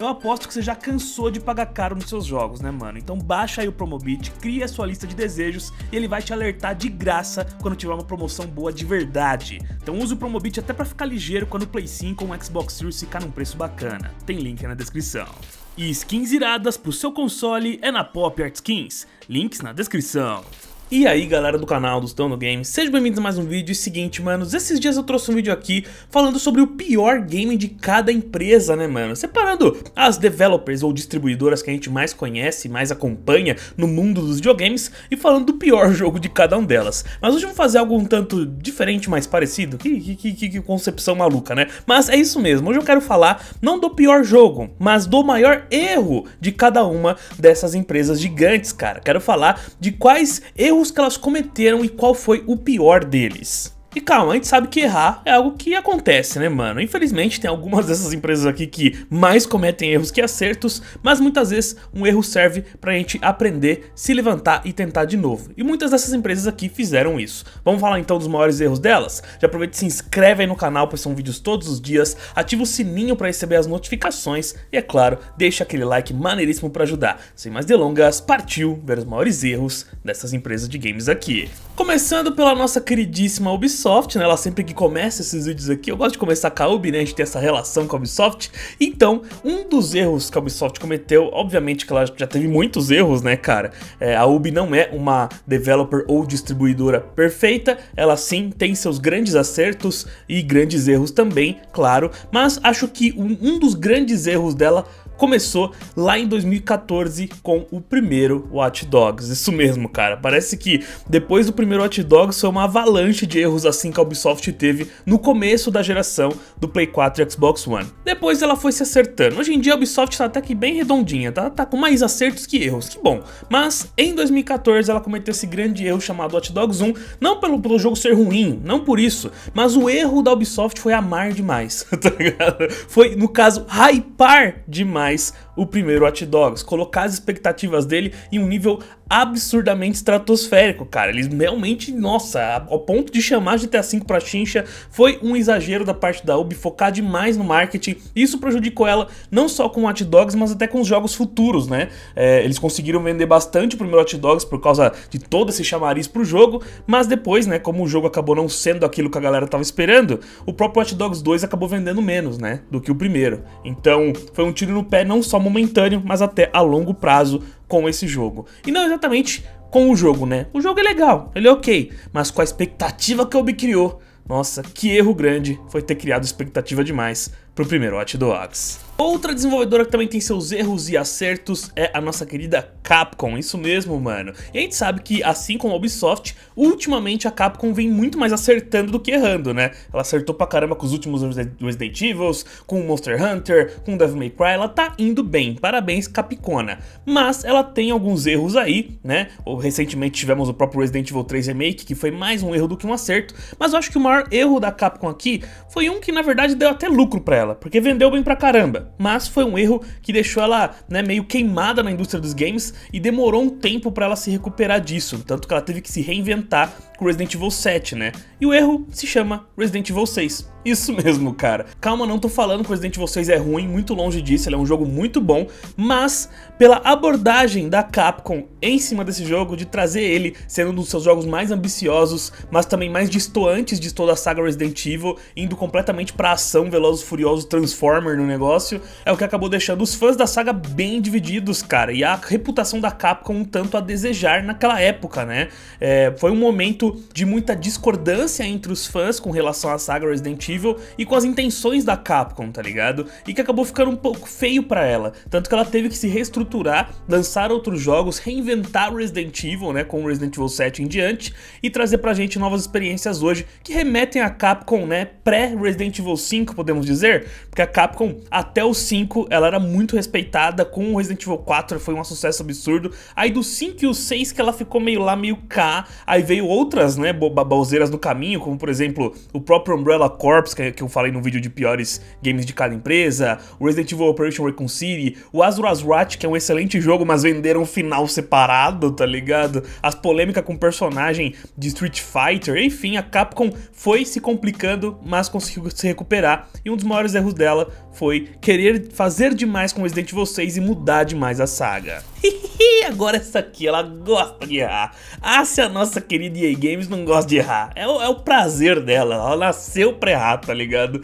Eu aposto que você já cansou de pagar caro nos seus jogos, né, mano? Então baixa aí o Promobit, cria a sua lista de desejos e ele vai te alertar de graça quando tiver uma promoção boa de verdade. Então use o Promobit até para ficar ligeiro quando o Play 5 ou o Xbox Series ficar num preço bacana. Tem link aí na descrição. E skins iradas pro seu console é na Pop Art Skins. Links na descrição. E aí galera do canal do Estão Games, sejam bem-vindos a mais um vídeo. E seguinte, manos, esses dias eu trouxe um vídeo aqui falando sobre o pior game de cada empresa, né, mano? Separando as developers ou distribuidoras que a gente mais conhece, mais acompanha no mundo dos videogames e falando do pior jogo de cada uma delas. Mas hoje eu vou fazer algo um tanto diferente, mais parecido. Que, que, que, que concepção maluca, né? Mas é isso mesmo, hoje eu quero falar não do pior jogo, mas do maior erro de cada uma dessas empresas gigantes, cara. Quero falar de quais erros erros que elas cometeram e qual foi o pior deles. E calma, a gente sabe que errar é algo que acontece, né, mano? Infelizmente, tem algumas dessas empresas aqui que mais cometem erros que acertos, mas muitas vezes um erro serve pra gente aprender, se levantar e tentar de novo. E muitas dessas empresas aqui fizeram isso. Vamos falar então dos maiores erros delas? Já aproveita e se inscreve aí no canal, pois são vídeos todos os dias, ativa o sininho para receber as notificações e, é claro, deixa aquele like maneiríssimo para ajudar. Sem mais delongas, partiu ver os maiores erros dessas empresas de games aqui. Começando pela nossa queridíssima Ubisoft Ubisoft, né? Ela sempre que começa esses vídeos aqui, eu gosto de começar com a Ubi, né? A gente tem essa relação com a Ubisoft. Então, um dos erros que a Ubisoft cometeu, obviamente que ela já teve muitos erros, né, cara? É, a Ubi não é uma developer ou distribuidora perfeita, ela sim tem seus grandes acertos e grandes erros também, claro, mas acho que um, um dos grandes erros dela começou lá em 2014 com o primeiro Watch Dogs. Isso mesmo, cara. Parece que depois do primeiro Watch Dogs foi uma avalanche de erros assim que a Ubisoft teve no começo da geração do Play 4 e Xbox One. Depois ela foi se acertando. Hoje em dia a Ubisoft tá até que bem redondinha, tá, tá com mais acertos que erros, que bom. Mas em 2014 ela cometeu esse grande erro chamado Watch Dogs 1, não pelo, pelo jogo ser ruim, não por isso, mas o erro da Ubisoft foi amar demais, tá ligado? Foi, no caso, hypar demais nice o primeiro Hot Dogs, colocar as expectativas dele em um nível absurdamente estratosférico, cara. Eles realmente, nossa, ao ponto de chamar GTA V pra chincha, foi um exagero da parte da Ubi focar demais no marketing. Isso prejudicou ela não só com Hot Dogs, mas até com os jogos futuros, né? É, eles conseguiram vender bastante o primeiro Hot Dogs por causa de todo esse chamariz pro jogo, mas depois, né, como o jogo acabou não sendo aquilo que a galera tava esperando, o próprio Hot Dogs 2 acabou vendendo menos, né, do que o primeiro. Então, foi um tiro no pé não só momentâneo, mas até a longo prazo com esse jogo. E não exatamente com o jogo, né? O jogo é legal, ele é ok, mas com a expectativa que o Ubi criou, nossa, que erro grande foi ter criado expectativa demais pro primeiro do Dogs. Outra desenvolvedora que também tem seus erros e acertos é a nossa querida Capcom, isso mesmo, mano. E a gente sabe que, assim como a Ubisoft, ultimamente a Capcom vem muito mais acertando do que errando, né? Ela acertou pra caramba com os últimos Resident Evil, com o Monster Hunter, com Devil May Cry, ela tá indo bem, parabéns Capicona. Mas ela tem alguns erros aí, né? Recentemente tivemos o próprio Resident Evil 3 Remake, que foi mais um erro do que um acerto, mas eu acho que o maior erro da Capcom aqui foi um que na verdade deu até lucro pra ela, porque vendeu bem pra caramba mas foi um erro que deixou ela né, meio queimada na indústria dos games e demorou um tempo para ela se recuperar disso, tanto que ela teve que se reinventar com Resident Evil 7, né? E o erro se chama Resident Evil 6. Isso mesmo, cara. Calma, não tô falando que Resident Evil 6 é ruim, muito longe disso, ele é um jogo muito bom, mas pela abordagem da Capcom em cima desse jogo, de trazer ele sendo um dos seus jogos mais ambiciosos, mas também mais distoantes de toda a saga Resident Evil, indo completamente pra ação, veloz, Furiosos, Transformer no negócio, é o que acabou deixando os fãs da saga bem divididos, cara, e a reputação da Capcom um tanto a desejar naquela época, né? É, foi um momento de muita discordância entre os fãs com relação à saga Resident Evil e com as intenções da Capcom, tá ligado? E que acabou ficando um pouco feio para ela, tanto que ela teve que se reestruturar, lançar outros jogos, reinventar o Resident Evil, né, com o Resident Evil 7 em diante e trazer pra gente novas experiências hoje que remetem a Capcom, né, pré-Resident Evil 5, podemos dizer, porque a Capcom até o o 5 ela era muito respeitada, com o Resident Evil 4 foi um sucesso absurdo. Aí do 5 e o 6 que ela ficou meio lá, meio cá. Aí veio outras, né, baboseiras no caminho, como por exemplo o próprio Umbrella Corps, que, que eu falei no vídeo de piores games de cada empresa, o Resident Evil Operation Recon City, o Azura's Wrath, que é um excelente jogo, mas venderam um final separado, tá ligado? As polêmicas com personagem de Street Fighter, enfim, a Capcom foi se complicando, mas conseguiu se recuperar. E um dos maiores erros dela foi querer querer fazer demais com Resident Evil 6 e mudar demais a saga. Agora essa aqui, ela gosta de errar. Ah, se a nossa querida EA Games não gosta de errar. É o, é o prazer dela, ela nasceu pra errar, tá ligado?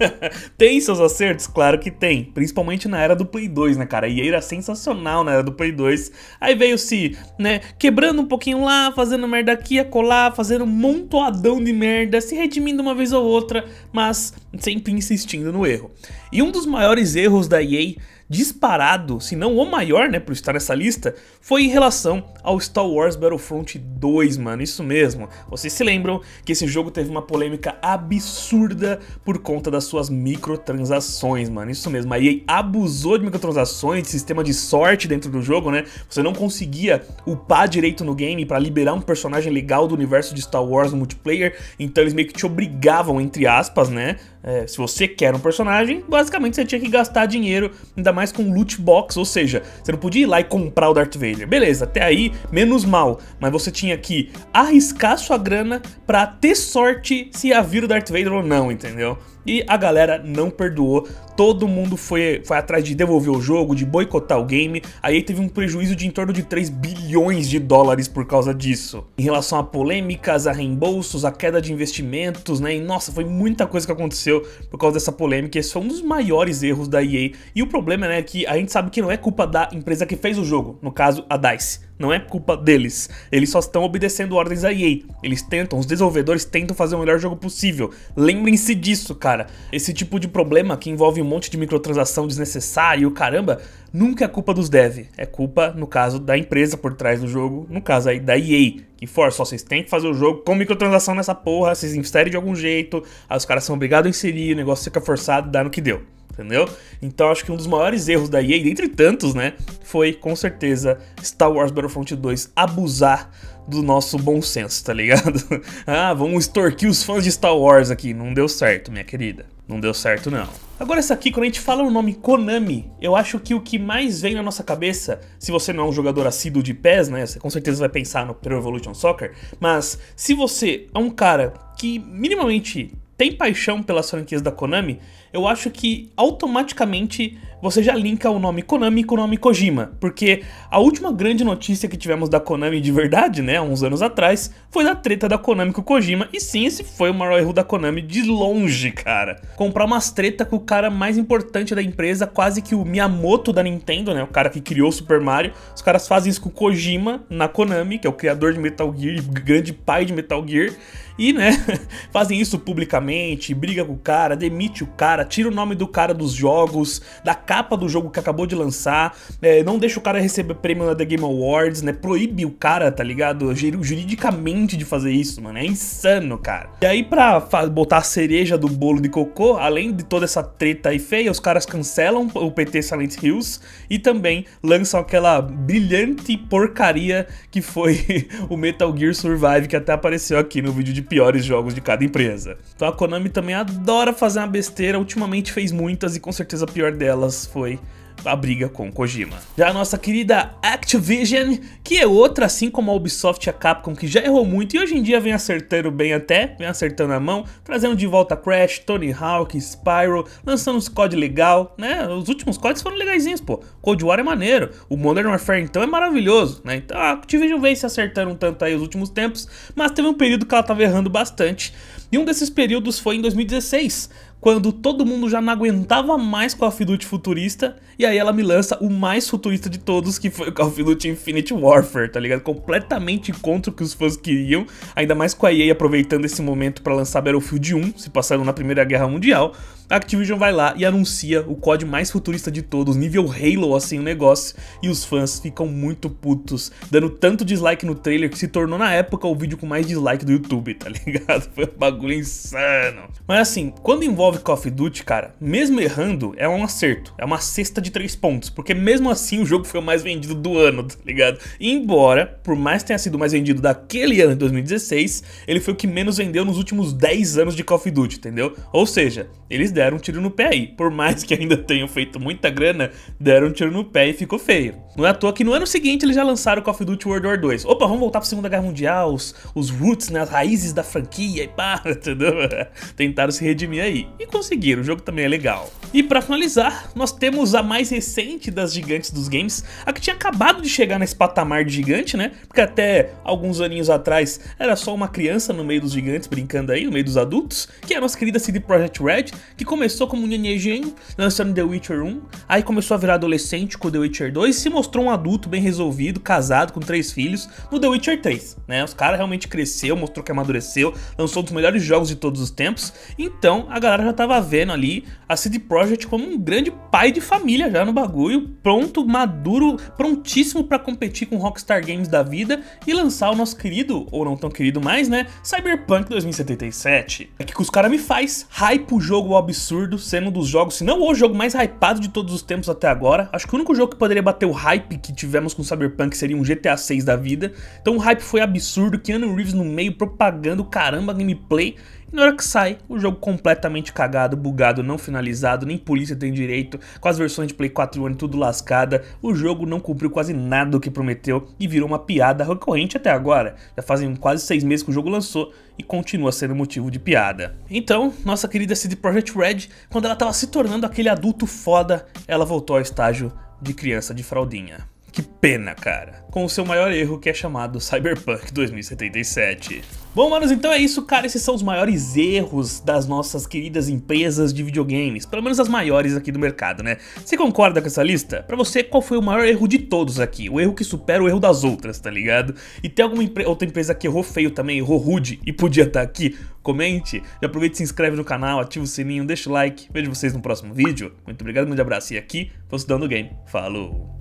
tem seus acertos? Claro que tem. Principalmente na era do Play 2, né, cara? A EA era sensacional na era do Play 2. Aí veio se, né, quebrando um pouquinho lá, fazendo merda aqui, acolá, fazendo um montoadão de merda, se redimindo uma vez ou outra, mas sempre insistindo no erro. E um dos maiores erros da EA disparado, se não o maior, né, por estar nessa lista, foi em relação ao Star Wars Battlefront 2, mano, isso mesmo. Vocês se lembram que esse jogo teve uma polêmica absurda por conta das suas microtransações, mano, isso mesmo. A EA abusou de microtransações, de sistema de sorte dentro do jogo, né, você não conseguia upar direito no game para liberar um personagem legal do universo de Star Wars no multiplayer, então eles meio que te obrigavam, entre aspas, né, é, se você quer um personagem, basicamente você tinha que gastar dinheiro, ainda mais com loot box, ou seja, você não podia ir lá e comprar o Darth Vader. Beleza, até aí, menos mal, mas você tinha que arriscar sua grana para ter sorte se ia vir o Darth Vader ou não, entendeu? E a galera não perdoou. Todo mundo foi, foi atrás de devolver o jogo, de boicotar o game. Aí teve um prejuízo de em torno de 3 bilhões de dólares por causa disso. Em relação a polêmicas, a reembolsos, a queda de investimentos, né? E nossa, foi muita coisa que aconteceu por causa dessa polêmica. Esse foi um dos maiores erros da EA. E o problema, né, é que a gente sabe que não é culpa da empresa que fez o jogo, no caso a DICE não é culpa deles. Eles só estão obedecendo ordens da EA. Eles tentam, os desenvolvedores tentam fazer o melhor jogo possível. Lembrem-se disso, cara. Esse tipo de problema que envolve um monte de microtransação desnecessária e o caramba nunca é culpa dos devs é culpa, no caso, da empresa por trás do jogo, no caso aí da EA, que força, só vocês têm que fazer o jogo com microtransação nessa porra, vocês inserem de algum jeito, aí os caras são obrigados a inserir, o negócio fica forçado, dá no que deu. Entendeu? Então acho que um dos maiores erros da EA, dentre tantos, né? Foi com certeza Star Wars Battlefront 2 abusar do nosso bom senso, tá ligado? ah, vamos extorquir os fãs de Star Wars aqui. Não deu certo, minha querida. Não deu certo, não. Agora essa aqui, quando a gente fala o nome Konami, eu acho que o que mais vem na nossa cabeça, se você não é um jogador assíduo de pés, né, você com certeza vai pensar no Pro Evolution Soccer, mas se você é um cara que minimamente tem paixão pelas franquias da Konami, eu acho que automaticamente você já linka o nome Konami com o nome Kojima, porque a última grande notícia que tivemos da Konami de verdade, né, há uns anos atrás, foi da treta da Konami com o Kojima, e sim, esse foi o maior erro da Konami de longe, cara. Comprar umas treta com o cara mais importante da empresa, quase que o Miyamoto da Nintendo, né, o cara que criou o Super Mario, os caras fazem isso com o Kojima na Konami, que é o criador de Metal Gear, grande pai de Metal Gear, e, né, fazem isso publicamente, briga com o cara, demite o cara, tira o nome do cara dos jogos, da capa do jogo que acabou de lançar, é, não deixa o cara receber prêmio na The Game Awards, né, proíbe o cara, tá ligado, juridicamente de fazer isso, mano, é insano, cara. E aí pra botar a cereja do bolo de cocô, além de toda essa treta aí feia, os caras cancelam o PT Silent Hills e também lançam aquela brilhante porcaria que foi o Metal Gear Survive, que até apareceu aqui no vídeo de piores jogos de cada empresa. Então a Konami também adora fazer uma besteira, ultimamente fez muitas e com certeza a pior delas foi a briga com Kojima. Já a nossa querida Activision, que é outra, assim como a Ubisoft e a Capcom, que já errou muito e hoje em dia vem acertando bem até, vem acertando a mão, trazendo de volta Crash, Tony Hawk, Spyro, lançando uns COD legal, né? Os últimos CODs foram legaisinhos, pô. Cold War é maneiro, o Modern Warfare então é maravilhoso, né? Então a Activision vem se acertando um tanto aí os últimos tempos, mas teve um período que ela tava errando bastante. E um desses períodos foi em 2016, quando todo mundo já não aguentava mais Call of Duty futurista, e aí ela me lança o mais futurista de todos, que foi o Call of Duty Infinite Warfare, tá ligado? Completamente contra o que os fãs queriam, ainda mais com a EA aproveitando esse momento para lançar Battlefield 1, se passando na Primeira Guerra Mundial, a Activision vai lá e anuncia o COD mais futurista de todos, nível Halo assim o negócio, e os fãs ficam muito putos, dando tanto dislike no trailer que se tornou na época o vídeo com mais dislike do YouTube, tá ligado? Foi um bagulho insano. Mas assim, quando envolve Call of Duty, cara, mesmo errando, é um acerto, é uma cesta de três pontos, porque mesmo assim o jogo foi o mais vendido do ano, tá ligado? E embora, por mais tenha sido o mais vendido daquele ano de 2016, ele foi o que menos vendeu nos últimos 10 anos de Call of Duty, entendeu? Ou seja, eles deram um tiro no pé aí. Por mais que ainda tenham feito muita grana, deram um tiro no pé e ficou feio. Não é à toa que no ano seguinte eles já lançaram o Call of Duty World War 2. Opa, vamos voltar pra Segunda Guerra Mundial, os, os roots, né, as raízes da franquia e pá, entendeu? Tentaram se redimir aí. E conseguiram, o jogo também é legal. E pra finalizar, nós temos a mais recente das gigantes dos games, a que tinha acabado de chegar nesse patamar de gigante, né? Porque até alguns aninhos atrás era só uma criança no meio dos gigantes brincando aí, no meio dos adultos, que é a nossa querida CD Projekt Red, que começou como um nenejinho, lançando The Witcher 1, aí começou a virar adolescente com The Witcher 2 e se mostrou um adulto bem resolvido, casado, com três filhos, no The Witcher 3, né? Os caras realmente cresceu, mostrou que amadureceu, lançou um dos melhores jogos de todos os tempos, então a galera já tava vendo ali a CD Projekt como um grande pai de família já no bagulho, pronto, maduro, prontíssimo para competir com Rockstar Games da vida e lançar o nosso querido, ou não tão querido mais, né, Cyberpunk 2077. É que, que os caras me faz, hype o jogo absurdo absurdo, sendo um dos jogos, se não o jogo mais hypado de todos os tempos até agora. Acho que o único jogo que poderia bater o hype que tivemos com Cyberpunk seria um GTA 6 da vida. Então o hype foi absurdo, Keanu Reeves no meio propagando caramba gameplay e na hora que sai, o jogo completamente cagado, bugado, não finalizado, nem polícia tem direito, com as versões de Play 4 One tudo lascada, o jogo não cumpriu quase nada do que prometeu e virou uma piada recorrente até agora. Já fazem quase seis meses que o jogo lançou e continua sendo motivo de piada. Então, nossa querida CD Projekt Red, quando ela estava se tornando aquele adulto foda, ela voltou ao estágio de criança de fraldinha. Que pena, cara. Com o seu maior erro que é chamado Cyberpunk 2077. Bom, manos, então é isso, cara. Esses são os maiores erros das nossas queridas empresas de videogames. Pelo menos as maiores aqui do mercado, né? Você concorda com essa lista? Pra você, qual foi o maior erro de todos aqui? O erro que supera o erro das outras, tá ligado? E tem alguma outra empresa que errou feio também, errou rude e podia estar tá aqui? Comente, e aproveita e se inscreve no canal, ativa o sininho, deixa o like. Vejo vocês no próximo vídeo. Muito obrigado, um grande abraço. E aqui, vou estudando o game. Falou!